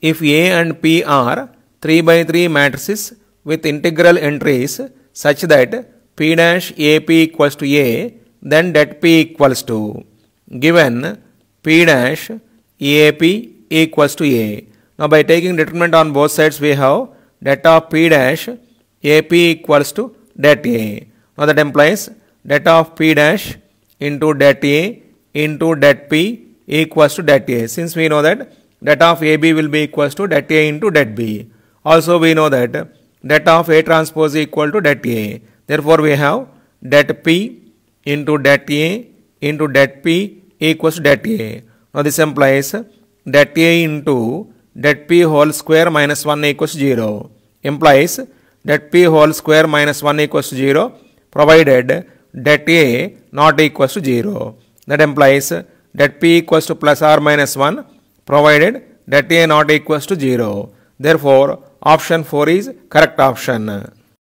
If A and P are 3 by 3 matrices with integral entries such that P dash AP equals to A, then that P equals to given P dash AP equals to A. Now by taking determinant on both sides we have det of P dash AP equals to det A. Now that implies det of P dash into det A into det P equals to det A since we know that debt of AB will be equals to debt A into debt B. Also we know that debt of A transpose equal to debt A. Therefore we have debt P into debt A into debt P equals to debt A. Now this implies debt A into debt P whole square minus 1 equals 0. Implies debt P whole square minus 1 equals 0 provided debt A not equals to 0. That implies debt P equals to plus or minus 1 provided that a not equals to 0. Therefore, option 4 is correct option.